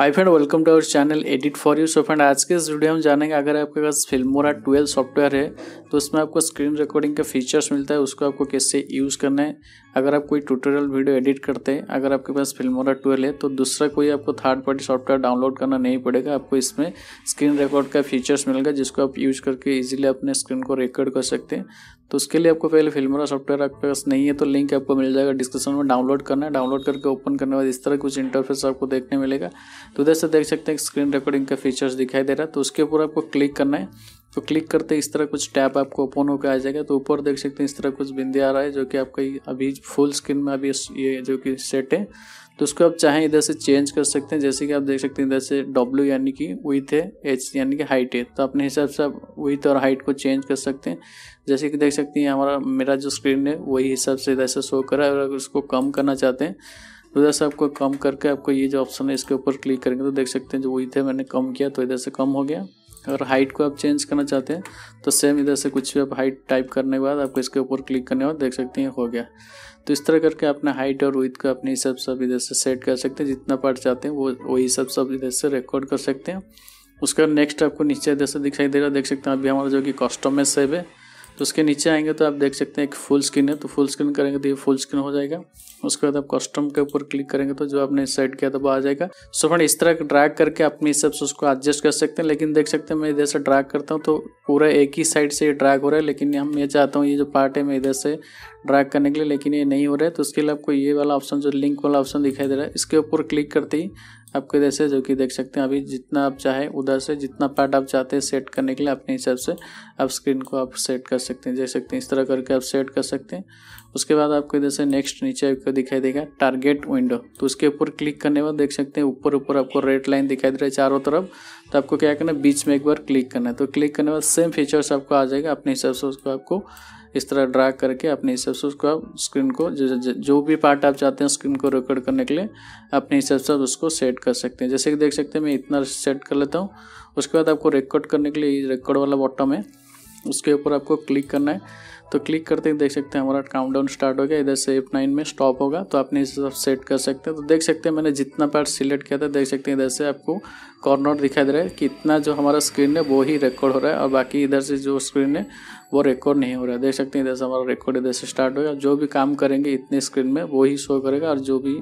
hi friend welcome to our channel edit for you so friend आज के इस video हम जानेंगे अगर आपके पास फिल्मोरा 12 सॉफ्टवेयर है तो उसमें आपको स्क्रीन रिकॉर्डिंग का फीचर्स मिलता है उसको आपको कैसे यूज़ करना है अगर आप कोई ट्यूटोरियल वीडियो एडिट करते हैं अगर आपके पास फिल्मोरा ट्वेल्व है तो दूसरा कोई आपको थर्ड पार्टी सॉफ्टवेयर डाउनलोड करना नहीं पड़ेगा आपको इसमें स्क्रीन रिकॉर्ड का फीचर्स मिलेगा जिसको आप यूज करके ईजिली अपने स्क्रीन को रिकॉर्ड कर सकते हैं तो उसके लिए आपको पहले फिल्मोरा सॉफ्टवेयर आपके पास नहीं है तो लिंक आपको मिल जाएगा डिस्क्रिप्शन में डाउनलोड करना है डाउनलोड करके ओपन करने के बाद इस तरह कुछ इंटरफेस आपको देखने मिलेगा तो उधर से देख सकते हैं स्क्रीन रिकॉर्डिंग का फीचर्स दिखाई दे रहा है तो उसके ऊपर आपको क्लिक करना है तो क्लिक करते इस तरह कुछ टैब आपको ओपन होकर आ जाएगा तो ऊपर देख सकते हैं इस तरह कुछ बिंदी आ रहा है जो कि आपका अभी फुल स्क्रीन में अभी ये जो कि सेट है तो उसको आप चाहें इधर से चेंज कर सकते हैं जैसे कि आप देख सकते हैं इधर से डब्ल्यू यानी कि विथ है एच यानी कि हाइट है तो अपने हिसाब से आप विथ और हाइट को चेंज कर सकते हैं जैसे कि देख सकते हैं हमारा मेरा जो स्क्रीन है वही हिसाब से इधर से शो करा है और अगर उसको कम करना चाहते हैं तो इधर से आपको कम करके आपको ये जो ऑप्शन है इसके ऊपर क्लिक करेंगे तो देख सकते हैं जो विथ है मैंने कम किया तो इधर से कम हो गया अगर हाइट को आप चेंज करना चाहते हैं तो सेम इधर से कुछ भी आप हाइट टाइप करने के बाद आपको इसके ऊपर क्लिक करने और देख सकते हैं हो गया तो इस तरह करके अपने हाइट और विथ को अपने हिसाब से आप इधर से सेट कर सकते हैं जितना पार्ट चाहते हैं वो वही हिसाब से आप इधर से रिकॉर्ड कर सकते हैं बाद नेक्स्ट आपको नीचे इधर से दिखाई दे रहा है देख सकते हैं अभी हमारा जो कि कस्टमाइज सेव है तो उसके नीचे आएंगे तो आप देख सकते हैं एक फुल स्क्रीन है तो फुल स्क्रीन करेंगे तो ये फुल स्क्रीन हो जाएगा उसके बाद आप कस्टम के ऊपर क्लिक करेंगे तो जो आपने सेट किया था वो आ जाएगा सो फ्रेंड इस तरह ड्रैग करके अपने हिसाब से उसको एडजस्ट कर सकते हैं लेकिन देख सकते हैं मैं इधर से ड्रैग करता हूँ तो पूरा एक ही साइड से ये ड्रैग हो रहा है लेकिन हम ये चाहता हूँ ये जो पार्ट है मैं इधर से ड्रैग करने के लिए लेकिन ये नहीं हो रहा है तो उसके लिए आपको ये वाला ऑप्शन जो लिंक वाला ऑप्शन दिखाई दे रहा है इसके ऊपर क्लिक करते ही आपके इधर से जो कि देख सकते हैं अभी जितना आप चाहे उधर से जितना पार्ट आप चाहते हैं सेट करने के लिए अपने हिसाब से आप स्क्रीन को आप सेट कर सकते हैं देख सकते हैं इस तरह करके आप सेट कर सकते हैं उसके बाद आपको इधर से नेक्स्ट नीचे आपको दिखाई देगा टारगेट विंडो तो उसके ऊपर क्लिक करने बाद देख सकते हैं ऊपर ऊपर आपको रेड लाइन दिखाई दे रहा है चारों तरफ तो आपको क्या करना है बीच में एक बार क्लिक करना है तो क्लिक करने बाद सेम फीचर्स आपको आ जाएगा अपने हिसाब से उसको आपको इस तरह ड्रा करके अपने हिसाब से उसको आप स्क्रीन को जो, जो, भी पार्ट आप चाहते हैं स्क्रीन को रिकॉर्ड करने के लिए अपने हिसाब से उसको सेट कर सकते हैं जैसे कि देख सकते हैं मैं इतना सेट कर लेता हूँ उसके बाद आपको रिकॉर्ड करने के लिए रिकॉर्ड वाला बॉटम है उसके ऊपर आपको क्लिक करना है तो क्लिक करते ही देख सकते हैं हमारा काउंट डाउन स्टार्ट हो गया इधर से एफ नाइन में स्टॉप होगा तो आपने इस हिसाब सेट कर सकते हैं तो देख सकते हैं मैंने जितना पार्ट सिलेक्ट किया था देख सकते हैं इधर से आपको कॉर्नर दिखाई दे रहा है कि इतना जो हमारा स्क्रीन है वो ही रिकॉर्ड हो रहा है और बाकी इधर से जो स्क्रीन है वो रिकॉर्ड नहीं हो रहा है देख सकते हैं इधर से हमारा रिकॉर्ड इधर से स्टार्ट होगा जो भी काम करेंगे इतने स्क्रीन में वो ही शो करेगा और जो भी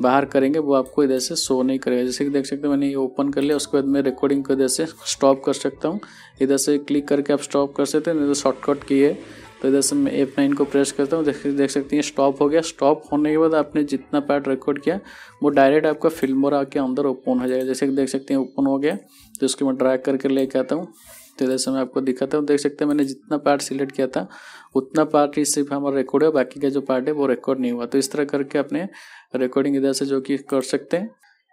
बाहर करेंगे वो आपको इधर से शो नहीं करेगा जैसे कि देख सकते हैं मैंने ये ओपन कर लिया उसके बाद मैं रिकॉर्डिंग को इधर से स्टॉप कर सकता हूँ इधर से क्लिक करके आप स्टॉप कर सकते हैं नहीं तो शॉर्टकट की है तो इधर से मैं एफ नाइन को प्रेस करता हूँ देख देख सकते हैं स्टॉप हो गया स्टॉप होने के बाद आपने जितना पैड रिकॉर्ड किया वो डायरेक्ट आपका फिल्मोरा के अंदर ओपन हो जाएगा जैसे कि देख सकते हैं ओपन हो गया तो उसके मैं ड्रैग करके लेके आता हूँ तो इधर से मैं आपको दिखाता हूँ देख सकते हैं मैंने जितना पार्ट सिलेक्ट किया था उतना पार्ट ही सिर्फ हमारा रिकॉर्ड है बाकी का जो पार्ट है वो रिकॉर्ड नहीं हुआ तो इस तरह करके अपने रिकॉर्डिंग इधर से जो कि कर सकते हैं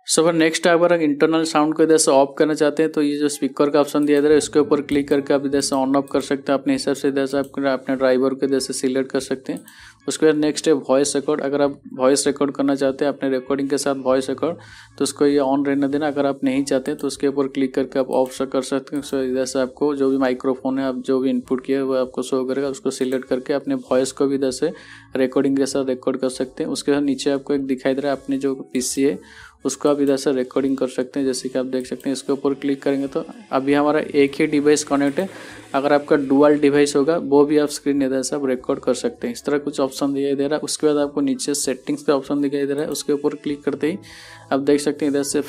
सो फिर नेक्स्ट अगर हम इंटरनल साउंड को इधर से ऑफ करना चाहते हैं तो ये जो स्पीकर का ऑप्शन दिया रहा है उसके ऊपर क्लिक करके आप इधर से ऑन ऑफ कर सकते हैं अपने हिसाब से इधर से आप अपने ड्राइवर को इधर से सिलेक्ट कर सकते हैं उसके बाद नेक्स्ट है वॉइस रिकॉर्ड अगर आप वॉइस रिकॉर्ड करना चाहते हैं अपने रिकॉर्डिंग के साथ वॉइस रिकॉर्ड तो उसको ये ऑन रहने देना अगर आप नहीं चाहते तो उसके ऊपर क्लिक करके आप ऑफ कर सकते हैं इधर से आपको जो भी माइक्रोफोन है आप जो भी इनपुट किया है वो आपको शो करेगा उसको सिलेक्ट करके अपने वॉइस को भी इधर से रिकॉर्डिंग के साथ रिकॉर्ड कर सकते हैं उसके बाद नीचे आपको एक दिखाई दे रहा है अपने जो पी है उसको आप इधर से रिकॉर्डिंग कर सकते हैं जैसे कि आप देख सकते हैं इसके ऊपर क्लिक करेंगे तो अभी हमारा एक ही डिवाइस कनेक्ट है अगर आपका डुअल डिवाइस होगा वो भी आप स्क्रीन इधर से आप रिकॉर्ड कर सकते हैं इस तरह कुछ ऑप्शन दिखाई दे रहा है उसके बाद आपको नीचे सेटिंग्स का ऑप्शन दिखाई दे रहा है उसके ऊपर क्लिक करते ही आप देख सकते हैं इधर से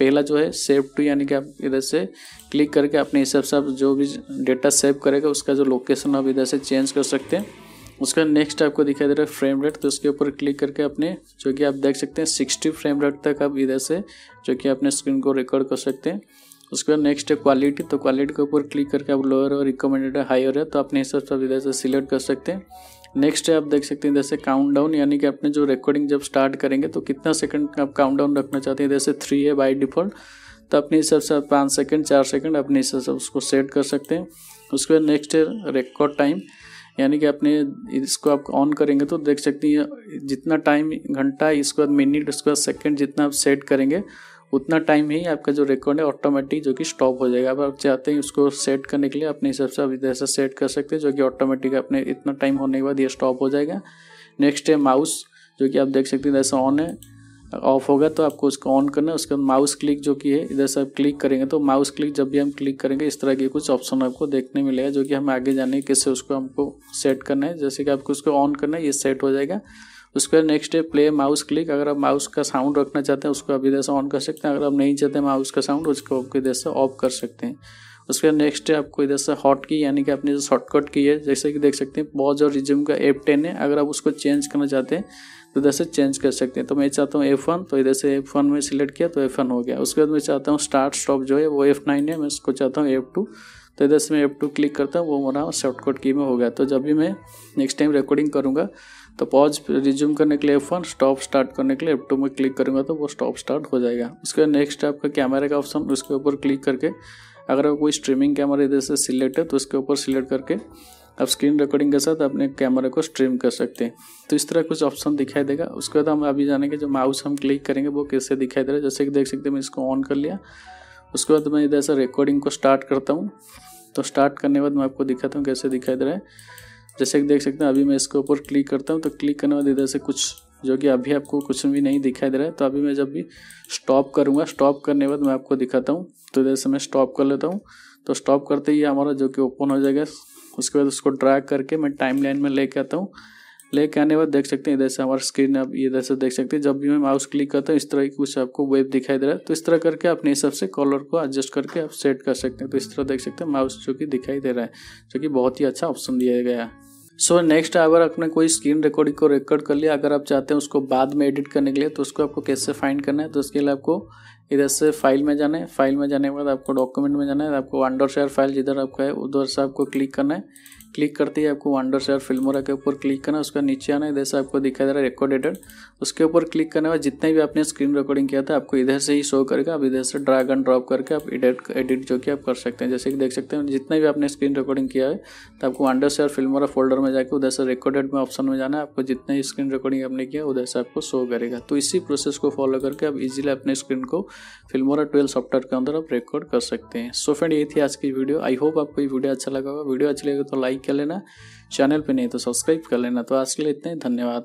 पहला जो है सेव टू यानी कि आप इधर से क्लिक करके अपने हिसाब से आप जो भी डेटा सेव करेगा उसका जो लोकेशन आप इधर से चेंज कर सकते हैं उसके बाद नेक्स्ट आपको दिखाई दे रहा है फ्रेम रेट तो उसके ऊपर क्लिक करके अपने जो कि आप देख सकते हैं सिक्सटी फ्रेम रेट तक आप इधर से जो कि अपने स्क्रीन को रिकॉर्ड कर सकते हैं उसके बाद नेक्स्ट है क्वालिटी तो क्वालिटी के ऊपर क्लिक करके आप लोअर और रिकमेंडेड है हायर है तो अपने हिसाब से आप इधर से सिलेक्ट कर सकते हैं नेक्स्ट है आप देख सकते हैं जैसे काउंट डाउन यानी कि अपने जो रिकॉर्डिंग जब स्टार्ट करेंगे तो कितना सेकंड आप काउंट डाउन रखना चाहते हैं जैसे थ्री है बाई डिफ़ॉल्ट तो अपने हिसाब से आप पाँच सेकेंड चार सेकेंड अपने हिसाब से उसको सेट कर सकते हैं उसके बाद नेक्स्ट है रिकॉर्ड टाइम यानी कि अपने इसको आप ऑन करेंगे तो देख सकते हैं जितना टाइम घंटा इसके बाद मिनट उसके बाद सेकेंड जितना आप सेट करेंगे उतना टाइम ही आपका जो रिकॉर्ड है ऑटोमेटिक जो कि स्टॉप हो जाएगा अब आप चाहते हैं उसको सेट करने के लिए अपने हिसाब से आप इधर से सेट कर सकते हैं जो कि ऑटोमेटिक अपने इतना टाइम होने के बाद ये स्टॉप हो जाएगा नेक्स्ट है माउस जो कि आप देख सकते हैं जैसे ऑन है ऑफ होगा तो आपको उसको ऑन करना है उसके बाद माउस क्लिक जो कि है इधर से आप क्लिक करेंगे तो माउस क्लिक जब भी हम क्लिक करेंगे इस तरह के कुछ ऑप्शन आपको देखने मिलेगा जो कि हम आगे जाने कैसे उसको हमको सेट करना है जैसे कि आपको उसको ऑन करना है ये सेट हो जाएगा उसके बाद नेक्स्ट है प्ले माउस क्लिक अगर आप माउस का साउंड रखना चाहते हैं उसको आप इधर से ऑन कर सकते हैं अगर आप नहीं चाहते माउस का साउंड उसको आपको इधर से ऑफ कर सकते हैं उसके बाद नेक्स्ट है आपको इधर से हॉट की यानी कि आपने जो शॉर्टकट की है जैसे कि देख सकते हैं पॉज और रिज्यूम का एफ टेन है अगर आप उसको चेंज करना चाहते हैं तो इधर से चेंज कर सकते हैं तो मैं चाहता हूँ एफ वन तो इधर से एफ वन में सिलेक्ट किया तो एफ वन हो गया उसके बाद मैं चाहता हूँ स्टार्ट स्टॉप जो है वो एफ नाइन है मैं उसको चाहता हूँ एफ टू तो इधर से मैं एफ टू क्लिक करता हूँ वो मेरा शॉर्टकट की में हो गया तो जब भी मैं नेक्स्ट टाइम रिकॉर्डिंग करूँगा तो पॉज रिज्यूम करने के लिए एफ वन स्टॉप स्टार्ट करने के लिए एफ टू में क्लिक करूँगा तो वो स्टॉप स्टार्ट हो जाएगा उसके बाद नेक्स्ट आपका कैमरे का ऑप्शन उसके ऊपर क्लिक करके अगर कोई स्ट्रीमिंग कैमरा इधर से सिलेक्ट है तो उसके ऊपर सिलेक्ट करके आप स्क्रीन रिकॉर्डिंग के साथ अपने कैमरे को स्ट्रीम कर सकते हैं तो इस तरह कुछ ऑप्शन दिखाई देगा उसके बाद हम अभी जानेंगे जो माउस हम क्लिक करेंगे वो कैसे दिखाई दे रहा है जैसे कि देख सकते हैं मैं इसको ऑन कर लिया उसके बाद मैं इधर से रिकॉर्डिंग को स्टार्ट करता हूँ तो स्टार्ट करने के बाद मैं आपको दिखाता हूँ कैसे दिखाई दे रहा है जैसे कि देख सकते हैं अभी मैं इसके ऊपर क्लिक करता हूँ तो क्लिक करने के बाद इधर से कुछ जो कि अभी आपको कुछ भी नहीं दिखाई दे रहा है तो अभी मैं जब भी स्टॉप करूँगा स्टॉप करने के बाद मैं आपको दिखाता हूँ तो इधर से मैं स्टॉप कर लेता हूँ तो स्टॉप करते ही हमारा जो कि ओपन हो जाएगा उसके बाद उसको ड्रैग करके मैं टाइम लाइन में लेके आता हूँ लेके आने बाद देख सकते हैं इधर से हमारा स्क्रीन आप इधर से देख सकते हैं जब भी मैं माउस क्लिक करता हूँ इस तरह की कुछ आपको वेब दिखाई दे रहा है तो इस तरह करके अपने हिसाब से कलर को एडजस्ट करके आप सेट कर सकते हैं तो इस तरह देख सकते हैं माउस जो कि दिखाई दे रहा है जो कि बहुत ही अच्छा ऑप्शन दिया गया है सो नेक्स्ट अगर आपने कोई स्क्रीन रिकॉर्डिंग को रिकॉर्ड कर लिया अगर आप चाहते हैं उसको बाद में एडिट करने के लिए तो उसको आपको कैसे फाइंड करना है तो उसके लिए आपको इधर से फाइल में जाना है फाइल में जाने के बाद आपको डॉक्यूमेंट में जाना है तो आपको वंडर शेयर फाइल जिधर आपका है उधर से आपको क्लिक करना है क्लिक करते ही आपको अंडर शेयर फिल्मोरा के ऊपर क्लिक करना है उसका नीचे आना है इधर से आपको दिखाई दे रहा है रिकॉर्ड उसके ऊपर क्लिक करने के बाद जितने भी आपने स्क्रीन रिकॉर्डिंग किया था आपको इधर से ही शो करके आप इधर से ड्रैग एंड ड्रॉप करके आप एडिट एडिट जो कि आप कर सकते हैं जैसे कि देख सकते हैं जितने भी आपने स्क्रीन रिकॉर्डिंग किया है तो आपको वंडर शेयर फिल्मोरा फोल्डर में जाकर उधर से रिकॉर्डेड में ऑप्शन में जाना है आपको जितने स्क्रीन रिकॉर्डिंग आपने किया उधर से आपको शो करेगा तो इसी प्रोसेस को फॉलो करके आप इजिली अपने स्क्रीन को फिल्मोरा ट्वेल्व सॉफ्टवेयर के अंदर आप रिकॉर्ड कर सकते हैं सो फ्रेंड ये थी आज की वीडियो आई होप आपको ये वीडियो अच्छा लगा होगा वीडियो अच्छी लगेगा तो लाइक कर लेना चैनल पर नहीं तो सब्सक्राइब कर लेना तो आज के लिए इतने धन्यवाद